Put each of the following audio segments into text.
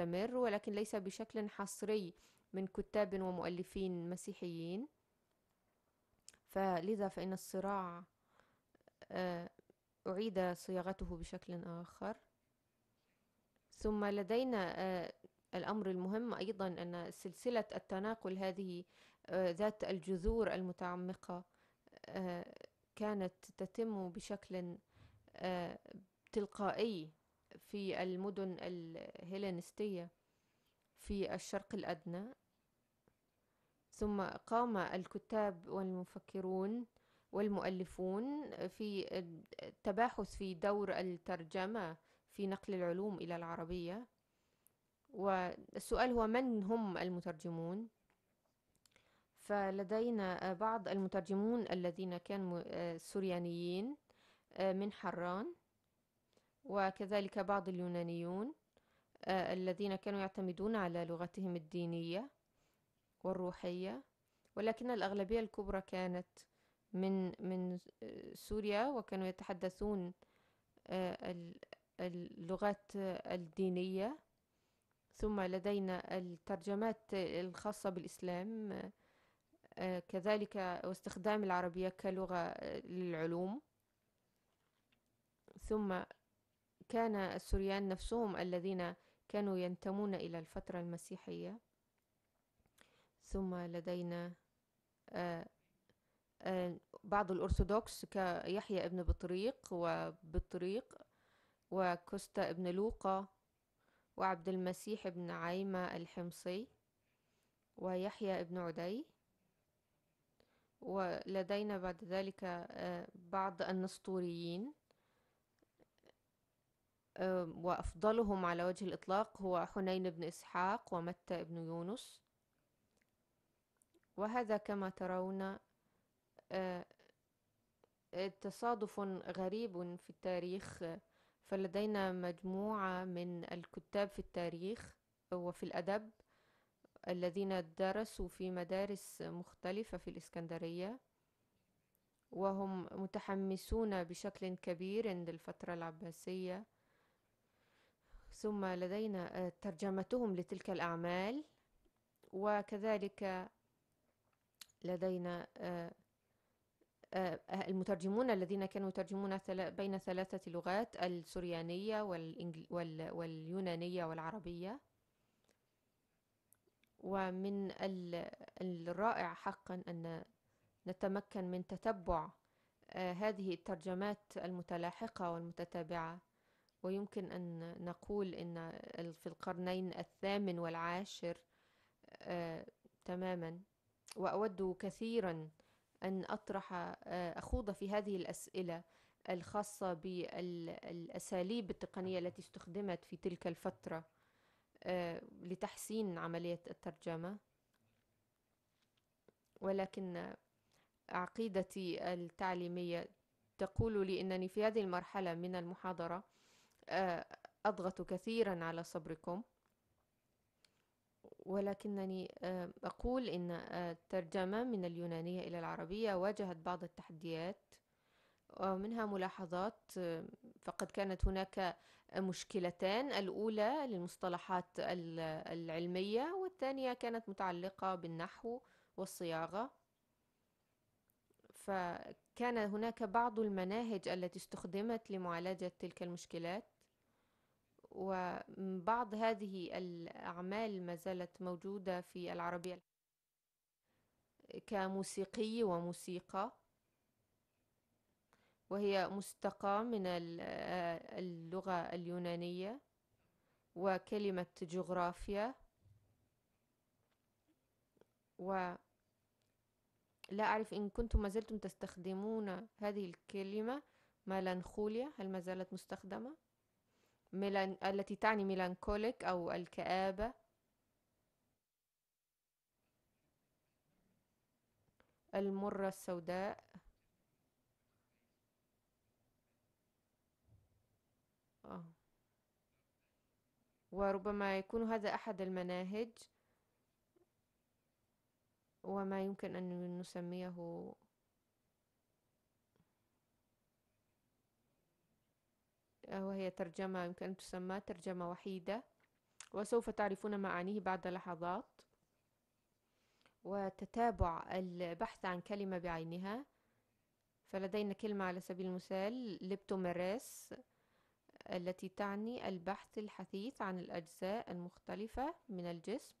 مستمر ولكن ليس بشكل حصري من كتاب ومؤلفين مسيحيين فلذا فإن الصراع آه، أعيد صياغته بشكل آخر ثم لدينا آه، الأمر المهم أيضا أن سلسلة التناقل هذه آه، ذات الجذور المتعمقة كانت تتم بشكل تلقائي في المدن الهيلينستية في الشرق الأدنى ثم قام الكتاب والمفكرون والمؤلفون في التباحث في دور الترجمة في نقل العلوم إلى العربية والسؤال هو من هم المترجمون فلدينا بعض المترجمون الذين كانوا آه، سوريانيين آه، من حران وكذلك بعض اليونانيون آه، الذين كانوا يعتمدون على لغتهم الدينية والروحية ولكن الأغلبية الكبرى كانت من من سوريا وكانوا يتحدثون آه، اللغات آه، الدينية ثم لدينا الترجمات الخاصة بالإسلام كذلك واستخدام العربية كلغة للعلوم ثم كان السوريان نفسهم الذين كانوا ينتمون إلى الفترة المسيحية ثم لدينا آه، آه، بعض الأرثوذكس كيحيى ابن بطريق وبطريق وكوستا ابن لوقا وعبد المسيح ابن عيمة الحمصي ويحيى ابن عدي ولدينا بعد ذلك آه، بعض النسطوريين وأفضلهم على وجه الإطلاق هو حنين بن إسحاق ومتى بن يونس وهذا كما ترون آه، تصادف غريب في التاريخ فلدينا مجموعة من الكتاب في التاريخ وفي الأدب الذين درسوا في مدارس مختلفة في الإسكندرية وهم متحمسون بشكل كبير عند الفترة العباسية ثم لدينا آه، ترجمتهم لتلك الأعمال وكذلك لدينا آه، آه، المترجمون الذين كانوا يترجمون بين ثلاثة لغات السريانية واليونانية والعربية ومن الرائع حقا أن نتمكن من تتبع هذه الترجمات المتلاحقة والمتتابعة ويمكن أن نقول أن في القرنين الثامن والعاشر آه تماما وأود كثيرا أن أطرح آه أخوض في هذه الأسئلة الخاصة بالأساليب التقنية التي استخدمت في تلك الفترة آه لتحسين عملية الترجمة ولكن عقيدتي التعليمية تقول لي أنني في هذه المرحلة من المحاضرة آه، أضغط كثيرا على صبركم ولكنني آه، أقول إن آه، الترجمة من اليونانية إلى العربية واجهت بعض التحديات ومنها ملاحظات فقد كانت هناك مشكلتان الأولى للمصطلحات العلمية والثانية كانت متعلقة بالنحو والصياغة كان هناك بعض المناهج التي استخدمت لمعالجة تلك المشكلات وبعض هذه الأعمال ما زالت موجودة في العربية كموسيقي وموسيقى وهي مستقى من اللغة اليونانية وكلمة جغرافيا و لا أعرف إن كنتم ما زلتم تستخدمون هذه الكلمة ملانخوليا هل ما زالت مستخدمة؟ ميلان... التي تعني ميلانكوليك أو الكآبة المرة السوداء آه. وربما يكون هذا أحد المناهج وما يمكن أن نسميه وهي ترجمة يمكن أن تسمى ترجمة وحيدة وسوف تعرفون معانيه بعد لحظات وتتابع البحث عن كلمة بعينها فلدينا كلمة على سبيل المثال لبتوميريس التي تعني البحث الحثيث عن الأجزاء المختلفة من الجسم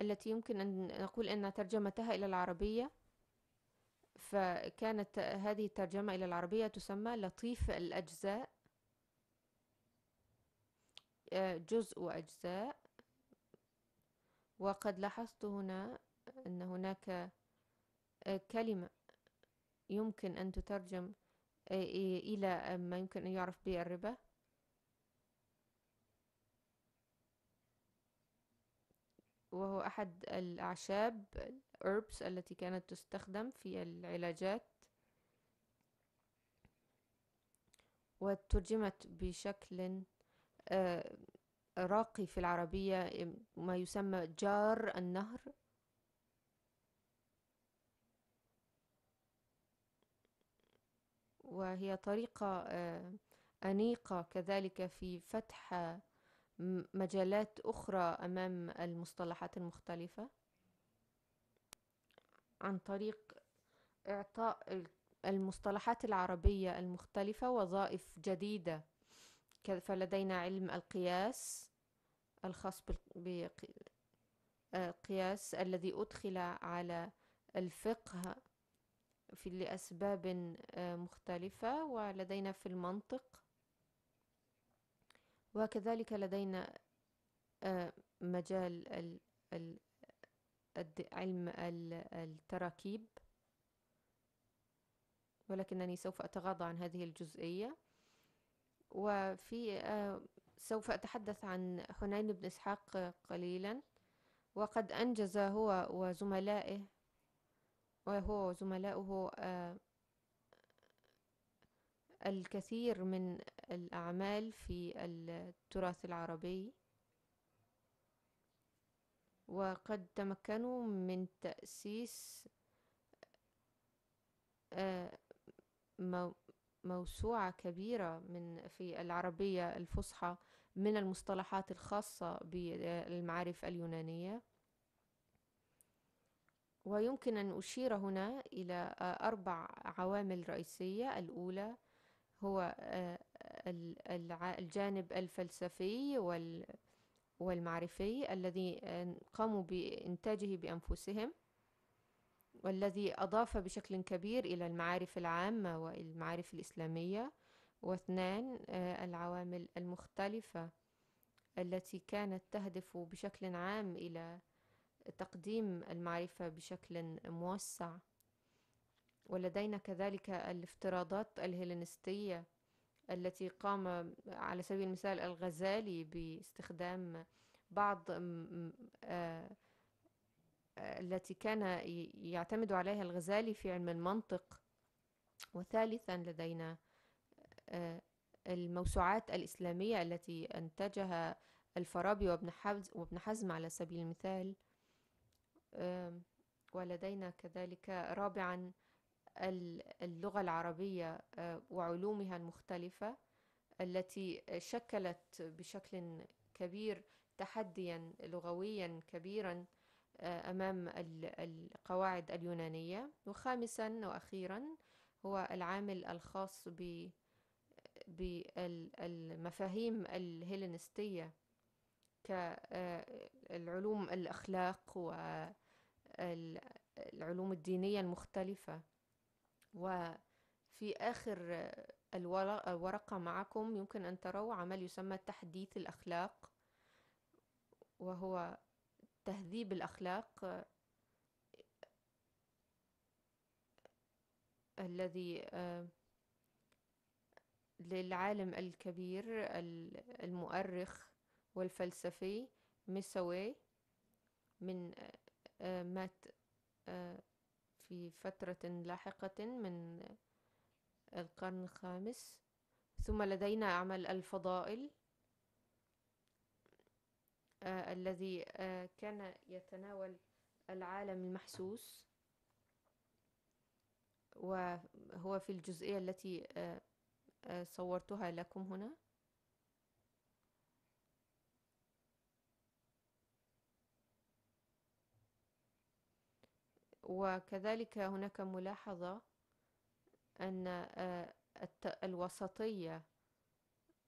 التي يمكن أن نقول أن ترجمتها إلى العربية فكانت هذه الترجمة إلى العربية تسمى لطيف الأجزاء آه، جزء وأجزاء وقد لاحظت هنا أن هناك آه، كلمة يمكن أن تترجم آه، إلى ما يمكن أن يعرف به الربا وهو أحد الأعشاب herbs التي كانت تستخدم في العلاجات وترجمت بشكل آه، راقي في العربية ما يسمى جار النهر وهي طريقة آه، أنيقة كذلك في فتح مجالات أخرى أمام المصطلحات المختلفة عن طريق إعطاء المصطلحات العربية المختلفة وظائف جديدة فلدينا علم القياس الخاص بالقياس آه، الذي أدخل على الفقه في لأسباب آه، مختلفة ولدينا في المنطق وكذلك لدينا آه، مجال علم التراكيب ولكنني سوف أتغاضى عن هذه الجزئية وفي آه، سوف أتحدث عن حنين بن إسحاق قليلا وقد أنجز هو وزملائه وهو وزملاؤه آه، الكثير من الأعمال في التراث العربي وقد تمكنوا من تأسيس آه، موسوعة كبيرة من في العربية الفصحى من المصطلحات الخاصة بالمعارف اليونانية ويمكن أن أشير هنا إلى أربع عوامل رئيسية الأولى هو آه، الجانب الفلسفي والمعرفي الذي قاموا بإنتاجه بأنفسهم والذي أضاف بشكل كبير إلى المعارف العامة والمعارف الإسلامية واثنان آه، العوامل المختلفة التي كانت تهدف بشكل عام إلى تقديم المعرفة بشكل موسع ولدينا كذلك الافتراضات الهيلينستية التي قام على سبيل المثال الغزالي باستخدام بعض آه، التي كان يعتمد عليها الغزالي في علم المنطق وثالثا لدينا آه، الموسوعات الإسلامية التي أنتجها الفارابي وابن حزم, وابن حزم على سبيل المثال ولدينا كذلك رابعا اللغة العربية آه، وعلومها المختلفة التي شكلت بشكل كبير تحديا لغويا كبيرا آه، أمام القواعد اليونانية وخامسا وأخيرا هو العامل الخاص ب بالمفاهيم الهيلينستية كالعلوم آه، الأخلاق والعلوم الدينية المختلفة وفي آخر الورقة معكم يمكن أن تروا عمل يسمى تحديث الأخلاق وهو تهذيب الأخلاق الذي آه، للعالم الكبير المؤرخ والفلسفي ميساوي من آه، مات آه، في فترة لاحقة من القرن الخامس ثم لدينا عمل الفضائل آه الذي آه كان يتناول العالم المحسوس وهو في الجزئية التي آه, آه، صورتها لكم هنا وكذلك هناك ملاحظة أن آه، الوسطية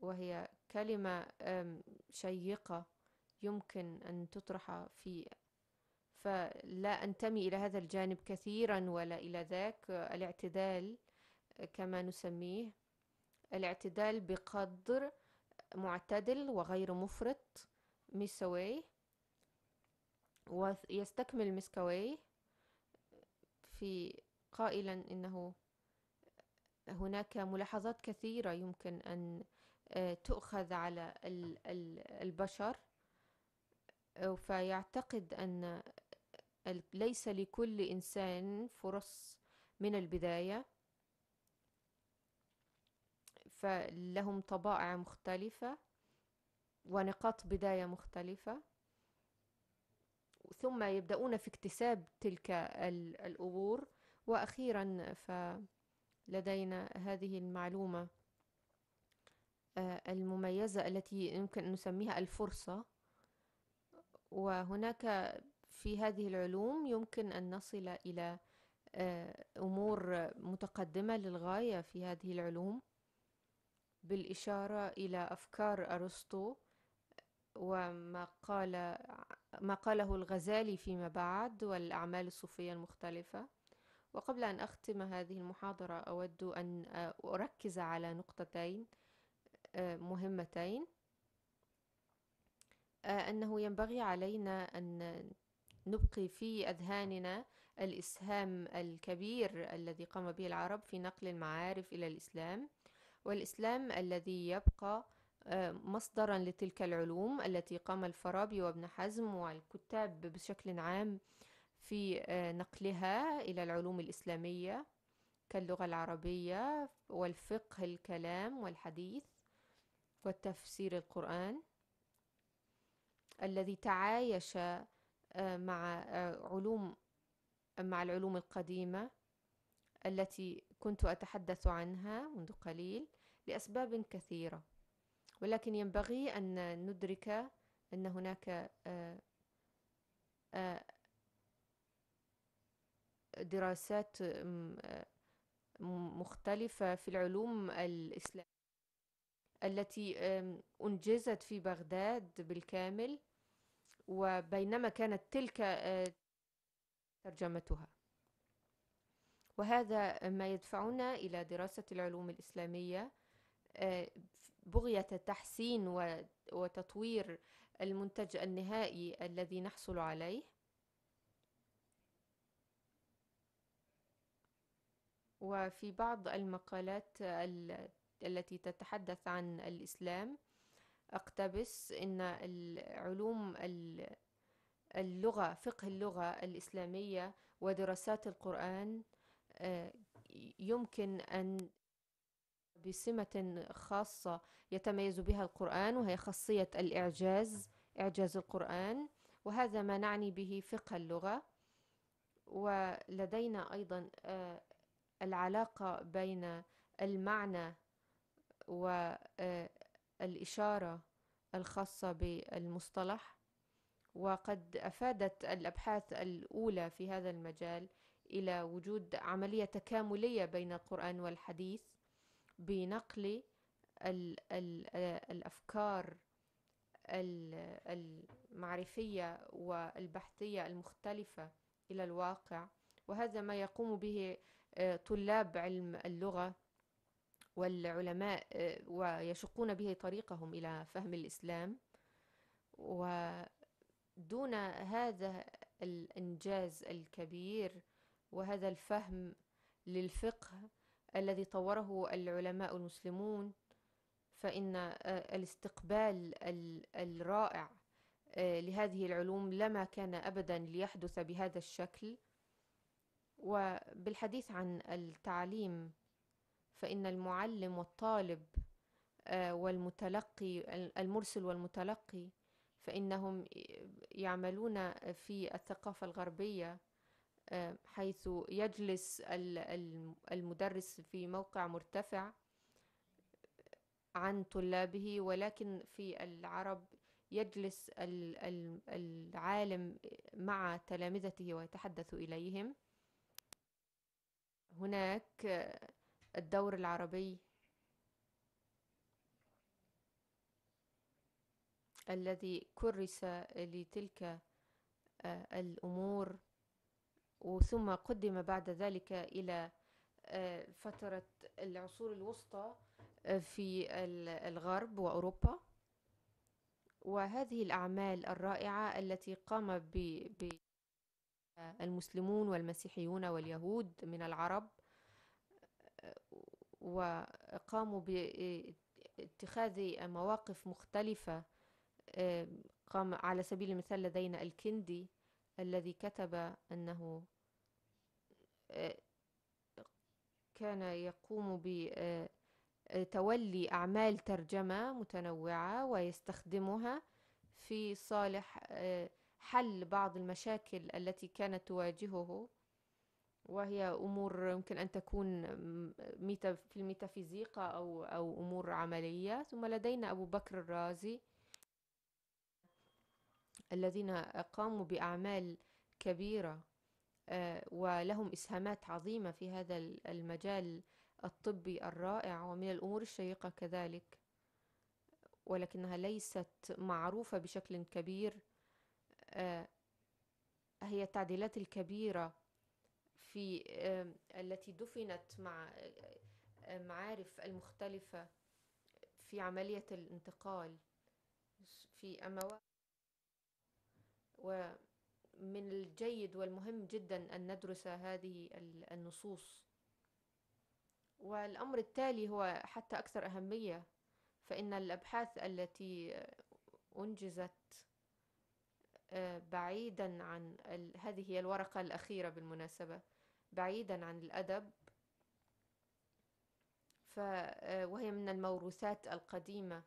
وهي كلمة شيقة يمكن أن تطرح في فلا أنتمي إلى هذا الجانب كثيرا ولا إلى ذاك الاعتدال كما نسميه الاعتدال بقدر معتدل وغير مفرط ميسوي ويستكمل ميسكويه في قائلا انه هناك ملاحظات كثيرة يمكن أن آه، تؤخذ على البشر آه، فيعتقد أن ليس لكل إنسان فرص من البداية فلهم طبائع مختلفة ونقاط بداية مختلفة ثم يبدأون في اكتساب تلك الأجور وأخيرا فلدينا هذه المعلومة آه، المميزة التي يمكن أن نسميها الفرصة وهناك في هذه العلوم يمكن أن نصل إلى آه، أمور متقدمة للغاية في هذه العلوم بالإشارة إلى أفكار أرسطو وما قال ما قاله الغزالي فيما بعد والأعمال الصوفية المختلفة وقبل أن أختم هذه المحاضرة أود أن أركز على نقطتين آه، مهمتين آه، أنه ينبغي علينا أن نبقي في أذهاننا الإسهام الكبير الذي قام به العرب في نقل المعارف إلى الإسلام والإسلام الذي يبقى مصدرا لتلك العلوم التي قام الفارابي وابن حزم والكتاب بشكل عام في آه، نقلها إلى العلوم الإسلامية كاللغة العربية والفقه الكلام والحديث والتفسير القرآن الذي تعايش آه، مع آه، علوم مع العلوم القديمة التي كنت أتحدث عنها منذ قليل لأسباب كثيرة ولكن ينبغي أن ندرك أن هناك آه، آه، دراسات آه، مختلفة في العلوم الإسلامية التي أنجزت في بغداد بالكامل وبينما كانت تلك ترجمتها وهذا ما يدفعنا إلى دراسة العلوم الإسلامية بغية تحسين وتطوير المنتج النهائي الذي نحصل عليه وفي بعض المقالات التي تتحدث عن الإسلام أقتبس أن العلوم اللغة فقه اللغة الإسلامية ودراسات القرآن آه، يمكن أن بسمة خاصة يتميز بها القرآن وهي خاصية الإعجاز إعجاز القرآن وهذا ما نعني به فقه اللغة ولدينا أيضا آه، العلاقة بين المعنى والإشارة آه، الخاصة بالمصطلح وقد أفادت الأبحاث الأولى في هذا المجال إلى وجود عملية تكاملية بين القرآن والحديث بنقل ال ال الأفكار المعرفية والبحثية المختلفة إلى الواقع وهذا ما يقوم به آه، طلاب علم اللغة والعلماء آه، ويشقون به طريقهم إلى فهم الإسلام ودون هذا الإنجاز الكبير وهذا الفهم للفقه الذي طوره العلماء المسلمون فإن آه، الاستقبال الرائع آه، لهذه العلوم لما كان أبدا ليحدث بهذا الشكل وبالحديث عن التعليم فإن المعلم والطالب آه، والمتلقي المرسل والمتلقي فإنهم يعملون في الثقافة الغربية حيث يجلس المدرس في موقع مرتفع عن طلابه ولكن في العرب يجلس العالم مع تلامذته ويتحدث إليهم هناك الدور العربي الذي كرس لتلك آه، الأمور وثم قدم بعد ذلك إلى آه، فترة العصور الوسطى آه، في الغرب وأوروبا وهذه الأعمال الرائعة التي قام ب المسلمون والمسيحيون واليهود من العرب آه، وقاموا باتخاذ مواقف مختلفة قام على سبيل المثال لدينا الكندي الذي كتب أنه آه، كان يقوم بتولي آه، أعمال ترجمة متنوعة ويستخدمها في صالح آه، حل بعض المشاكل التي كانت تواجهه وهي أمور يمكن أن تكون في الميتافيزيقا أو أو أمور عملية ثم لدينا أبو بكر الرازي الذين قاموا بأعمال كبيرة آه، ولهم إسهامات عظيمة في هذا المجال الطبي الرائع ومن الأمور الشيقة كذلك ولكنها ليست معروفة بشكل كبير آه، هي التعديلات الكبيرة في آه، التي دفنت مع معارف المختلفة في عملية الانتقال في أمواج ومن الجيد والمهم جدا أن ندرس هذه النصوص والأمر التالي هو حتى أكثر أهمية فإن الأبحاث التي أنجزت آه، بعيدا عن هذه هي الورقة الأخيرة بالمناسبة بعيدا عن الأدب ف... آه، وهي من الموروثات القديمة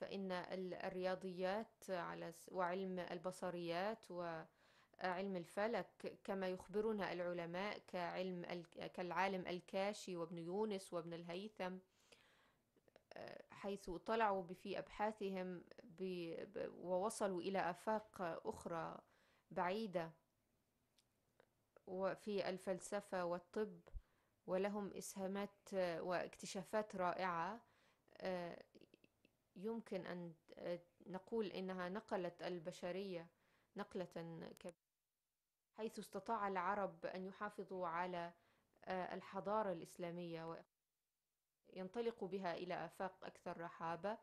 فإن الرياضيات على وعلم البصريات وعلم الفلك كما يخبرنا العلماء كعلم كالعالم الكاشي وابن يونس وابن الهيثم آه، حيث طلعوا في أبحاثهم ووصلوا إلى آفاق أخرى بعيدة وفي الفلسفة والطب ولهم إسهامات واكتشافات رائعة آه، يمكن أن آه، نقول إنها نقلت البشرية نقلة كبيرة حيث استطاع العرب أن يحافظوا على آه، الحضارة الإسلامية وينطلقوا بها إلى آفاق أكثر رحابة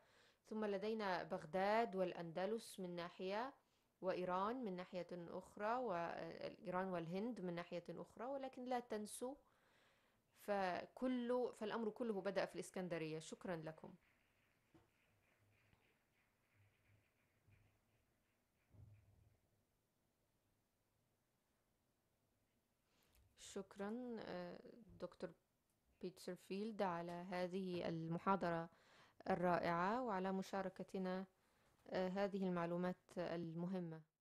ثم لدينا بغداد والأندلس من ناحية وإيران من ناحية أخرى وإيران آه، والهند من ناحية أخرى ولكن لا تنسوا فكل فالأمر كله بدأ في الإسكندرية شكرا لكم شكرا آه، دكتور فيلد على هذه المحاضرة الرائعة وعلى مشاركتنا آه، هذه المعلومات المهمة